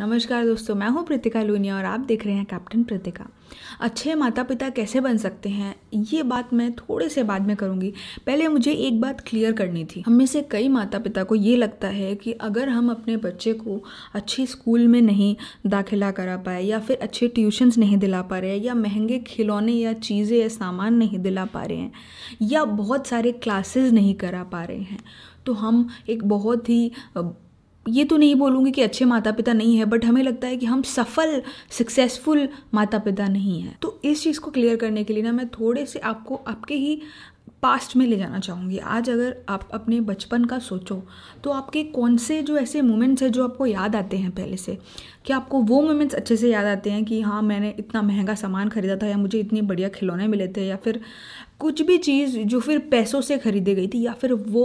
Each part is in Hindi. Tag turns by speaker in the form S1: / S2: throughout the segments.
S1: नमस्कार दोस्तों मैं हूं प्रीतिका लूनिया और आप देख रहे हैं कैप्टन प्रीतिका अच्छे माता पिता कैसे बन सकते हैं ये बात मैं थोड़े से बाद में करूंगी पहले मुझे एक बात क्लियर करनी थी हम में से कई माता पिता को ये लगता है कि अगर हम अपने बच्चे को अच्छे स्कूल में नहीं दाखिला करा पाए या फिर अच्छे ट्यूशन्स नहीं दिला पा रहे हैं या महंगे खिलौने या चीज़ें या सामान नहीं दिला पा रहे हैं या बहुत सारे क्लासेज नहीं करा पा रहे हैं तो हम एक बहुत ही ये तो नहीं बोलूँगी कि अच्छे माता पिता नहीं है बट हमें लगता है कि हम सफल सक्सेसफुल माता पिता नहीं हैं तो इस चीज़ को क्लियर करने के लिए ना मैं थोड़े से आपको आपके ही पास्ट में ले जाना चाहूँगी आज अगर आप अपने बचपन का सोचो तो आपके कौन से जो ऐसे मोमेंट्स हैं जो आपको याद आते हैं पहले से क्या आपको वो मोमेंट्स अच्छे से याद आते हैं कि हाँ मैंने इतना महंगा सामान खरीदा था या मुझे इतने बढ़िया खिलौने मिले थे या फिर कुछ भी चीज़ जो फिर पैसों से ख़रीदी गई थी या फिर वो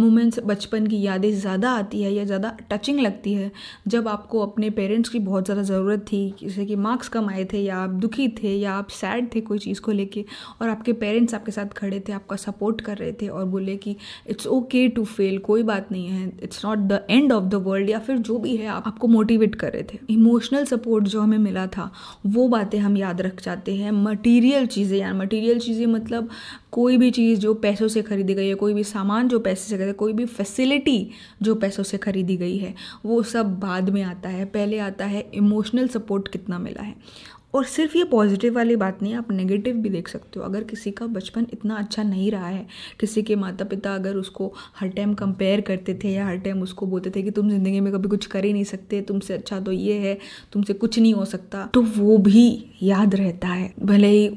S1: मोमेंट्स बचपन की यादें ज़्यादा आती है या ज़्यादा टचिंग लगती है जब आपको अपने पेरेंट्स की बहुत ज़्यादा ज़रूरत थी जैसे कि मार्क्स कम आए थे या आप दुखी थे या आप सैड थे कोई चीज़ को लेके और आपके पेरेंट्स आपके साथ खड़े थे आपका सपोर्ट कर रहे थे और बोले कि इट्स ओके टू फेल कोई बात नहीं है it's not the end of the world या फिर जो भी है आप, आपको मोटिवेट कर रहे थे इमोशनल सपोर्ट जो हमें मिला था वो बातें हम याद रख जाते हैं मटीरियल चीज़ें यार मटीरियल चीज़ें मतलब कोई भी चीज़ जो पैसों से खरीदी गई है कोई भी सामान जो पैसे से खरीदे कोई भी फैसिलिटी जो पैसों से खरीदी गई है वो सब बाद में आता है पहले आता है इमोशनल सपोर्ट कितना मिला है और सिर्फ ये पॉजिटिव वाली बात नहीं है आप नेगेटिव भी देख सकते हो अगर किसी का बचपन इतना अच्छा नहीं रहा है किसी के माता पिता अगर उसको हर टाइम कंपेयर करते थे या हर टाइम उसको बोलते थे कि तुम ज़िंदगी में कभी कुछ कर ही नहीं सकते तुमसे अच्छा तो ये है तुमसे कुछ नहीं हो सकता तो वो भी याद रहता है भले ही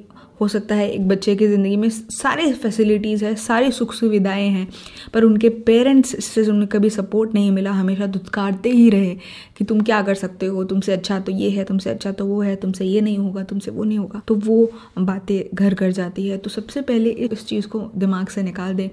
S1: हो सकता है एक बच्चे की ज़िंदगी में सारे फैसिलिटीज़ है सारी सुख सुविधाएं हैं पर उनके पेरेंट्स से उन्हें कभी सपोर्ट नहीं मिला हमेशा दुत्कारते ही रहे कि तुम क्या कर सकते हो तुमसे अच्छा तो ये है तुमसे अच्छा तो वो है तुमसे ये नहीं होगा तुमसे वो नहीं होगा तो वो बातें घर घर जाती है तो सबसे पहले इस चीज़ को दिमाग से निकाल दें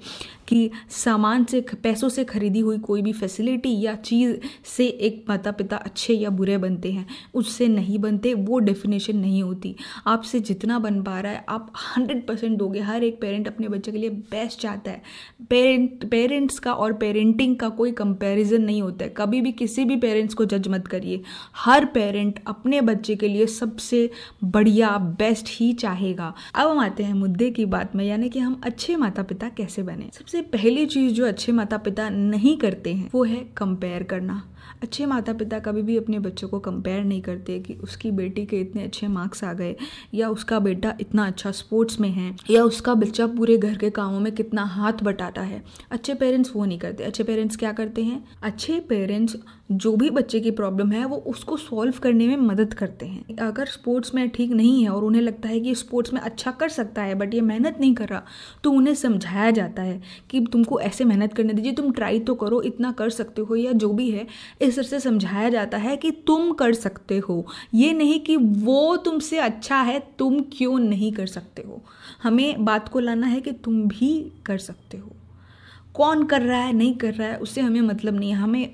S1: कि सामान से पैसों से खरीदी हुई कोई भी फैसिलिटी या चीज़ से एक माता पिता अच्छे या बुरे बनते हैं उससे नहीं बनते वो डेफिनेशन नहीं होती आपसे जितना बन पा रहा है आप हंड्रेड परसेंट दोगे हर एक पेरेंट अपने बच्चे के लिए बेस्ट चाहता है पेरेंट पेरेंट्स का और पेरेंटिंग का कोई कंपेरिजन नहीं होता है कभी भी किसी भी पेरेंट्स को जज मत करिए हर पेरेंट अपने बच्चे के लिए सबसे बढ़िया बेस्ट ही चाहेगा अब हम आते हैं मुद्दे की बात में यानी कि हम अच्छे माता पिता कैसे बने सबसे सबसे पहली चीज़ जो अच्छे माता पिता नहीं करते हैं वो है कंपेयर करना अच्छे माता पिता कभी भी अपने बच्चों को कंपेयर नहीं करते कि उसकी बेटी के इतने अच्छे मार्क्स आ गए या उसका बेटा इतना अच्छा स्पोर्ट्स में है या उसका बच्चा पूरे घर के कामों में कितना हाथ बटाता है अच्छे पेरेंट्स वो नहीं करते अच्छे पेरेंट्स क्या करते हैं अच्छे पेरेंट्स जो भी बच्चे की प्रॉब्लम है वो उसको सॉल्व करने में मदद करते हैं अगर स्पोर्ट्स में ठीक नहीं है और उन्हें लगता है कि स्पोर्ट्स में अच्छा कर सकता है बट ये मेहनत नहीं कर रहा तो उन्हें समझाया जाता है कि तुमको ऐसे मेहनत करने दीजिए तुम ट्राई तो करो इतना कर सकते हो या जो भी है इस तरह से समझाया जाता है कि तुम कर सकते हो ये नहीं कि वो तुमसे अच्छा है तुम क्यों नहीं कर सकते हो हमें बात को लाना है कि तुम भी कर सकते हो कौन कर रहा है नहीं कर रहा है उससे हमें मतलब नहीं है हमें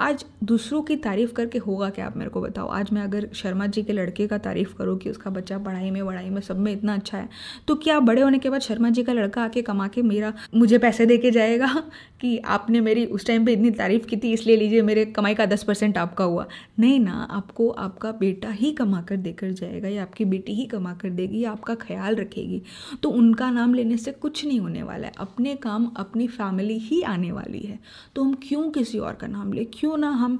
S1: आज दूसरों की तारीफ़ करके होगा क्या आप मेरे को बताओ आज मैं अगर शर्मा जी के लड़के का तारीफ़ करूँ कि उसका बच्चा पढ़ाई में वढ़ाई में सब में इतना अच्छा है तो क्या बड़े होने के बाद शर्मा जी का लड़का आके कमा के मेरा मुझे पैसे दे के जाएगा कि आपने मेरी उस टाइम पे इतनी तारीफ़ की थी इसलिए लीजिए मेरे कमाई का दस परसेंट आपका हुआ नहीं ना आपको आपका बेटा ही कमा कर देकर जाएगा या आपकी बेटी ही कमा कर देगी या आपका ख्याल रखेगी तो उनका नाम लेने से कुछ नहीं होने वाला है अपने काम अपनी फैमिली ही आने वाली है तो हम क्यों किसी और का नाम लें क्यों ना हम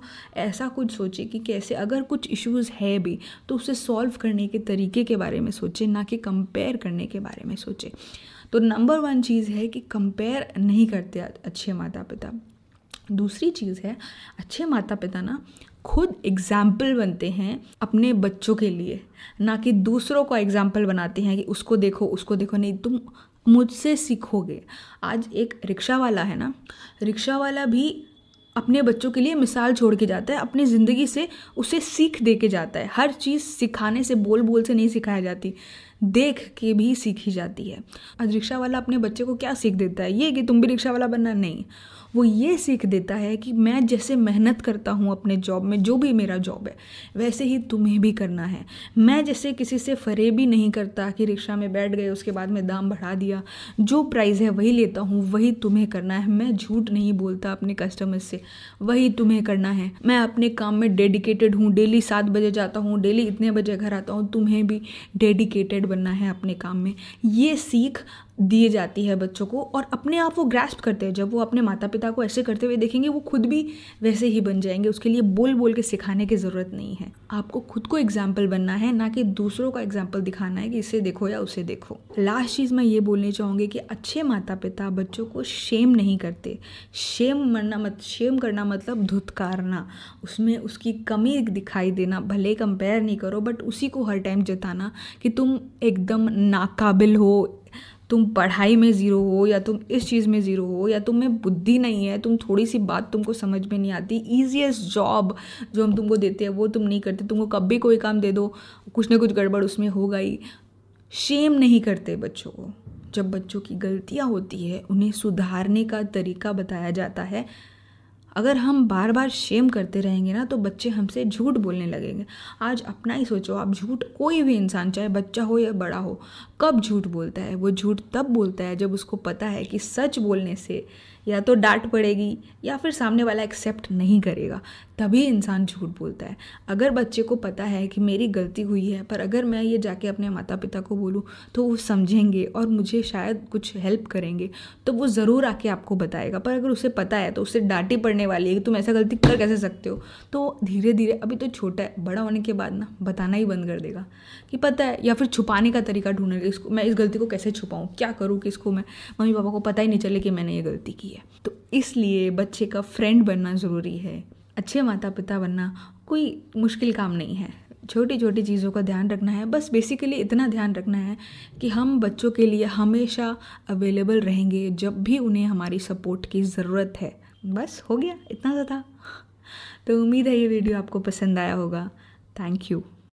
S1: ऐसा कुछ सोचें कि कैसे अगर कुछ इश्यूज़ है भी तो उसे सॉल्व करने के तरीके के बारे में सोचें ना कि कंपेयर करने के बारे में सोचें तो नंबर वन चीज़ है कि कंपेयर नहीं करते अच्छे माता पिता दूसरी चीज़ है अच्छे माता पिता ना खुद एग्जाम्पल बनते हैं अपने बच्चों के लिए ना कि दूसरों को एग्जाम्पल बनाते हैं कि उसको देखो उसको देखो नहीं तुम मुझसे सीखोगे आज एक रिक्शा वाला है ना रिक्शा वाला भी अपने बच्चों के लिए मिसाल छोड़ के जाता है अपनी ज़िंदगी से उसे सीख दे के जाता है हर चीज़ सिखाने से बोल बोल से नहीं सिखाई जाती देख के भी सीखी जाती है आज रिक्शा वाला अपने बच्चे को क्या सीख देता है ये कि तुम भी रिक्शा वाला बनना नहीं वो ये सीख देता है कि मैं जैसे मेहनत करता हूँ अपने जॉब में जो भी मेरा जॉब है वैसे ही तुम्हें भी करना है मैं जैसे किसी से फरेबी नहीं करता कि रिक्शा में बैठ गए उसके बाद में दाम बढ़ा दिया जो प्राइस है वही लेता हूँ वही तुम्हें करना है मैं झूठ नहीं बोलता अपने कस्टमर से वही तुम्हें करना है मैं अपने काम में डेडिकेटेड हूँ डेली सात बजे जाता हूँ डेली इतने बजे घर आता हूँ तुम्हें भी डेडिकेटेड बनना है अपने काम में ये सीख दिए जाती है बच्चों को और अपने आप वो ग्रैस्प करते हैं जब वो अपने माता पिता को ऐसे करते हुए देखेंगे वो खुद भी वैसे ही बन जाएंगे उसके लिए बोल बोल के सिखाने की ज़रूरत नहीं है आपको खुद को एग्जाम्पल बनना है ना कि दूसरों का एग्जाम्पल दिखाना है कि इसे देखो या उसे देखो लास्ट चीज़ मैं ये बोलनी चाहूँगी कि अच्छे माता पिता बच्चों को शेम नहीं करते शेम मरना मत शेम करना मतलब धुतकारना उसमें उसकी कमी दिखाई देना भले कंपेयर नहीं करो बट उसी को हर टाइम जताना कि तुम एकदम नाकाबिल हो तुम पढ़ाई में ज़ीरो हो या तुम इस चीज़ में ज़ीरो हो या तुम में बुद्धि नहीं है तुम थोड़ी सी बात तुमको समझ में नहीं आती ईजिएस्ट जॉब जो हम तुमको देते हैं वो तुम नहीं करते तुमको कब भी कोई काम दे दो कुछ ना कुछ गड़बड़ उसमें होगा ही शेम नहीं करते बच्चों को जब बच्चों की गलतियाँ होती है उन्हें सुधारने का तरीका बताया जाता है अगर हम बार बार शेम करते रहेंगे ना तो बच्चे हमसे झूठ बोलने लगेंगे आज अपना ही सोचो आप झूठ कोई भी इंसान चाहे बच्चा हो या बड़ा हो कब झूठ बोलता है वो झूठ तब बोलता है जब उसको पता है कि सच बोलने से या तो डांट पड़ेगी या फिर सामने वाला एक्सेप्ट नहीं करेगा तभी इंसान झूठ बोलता है अगर बच्चे को पता है कि मेरी गलती हुई है पर अगर मैं ये जाके अपने माता पिता को बोलूँ तो वो समझेंगे और मुझे शायद कुछ हेल्प करेंगे तो वो ज़रूर आके आपको बताएगा पर अगर उसे पता है तो उसे डांटी पड़ने करने वाली है कि तुम ऐसा गलती कर कैसे सकते हो तो धीरे धीरे अभी तो छोटा है बड़ा होने के बाद ना बताना ही बंद कर देगा कि पता है या फिर छुपाने का तरीका ढूंढने इसको मैं इस गलती को कैसे छुपाऊँ क्या करूँ कि इसको मैं मम्मी पापा को पता ही नहीं चले कि मैंने ये गलती की है तो इसलिए बच्चे का फ्रेंड बनना ज़रूरी है अच्छे माता पिता बनना कोई मुश्किल काम नहीं है छोटी छोटी चीज़ों का ध्यान रखना है बस बेसिकली इतना ध्यान रखना है कि हम बच्चों के लिए हमेशा अवेलेबल रहेंगे जब भी उन्हें हमारी सपोर्ट की ज़रूरत है बस हो गया इतना ज़्यादा तो उम्मीद है ये वीडियो आपको पसंद आया होगा थैंक यू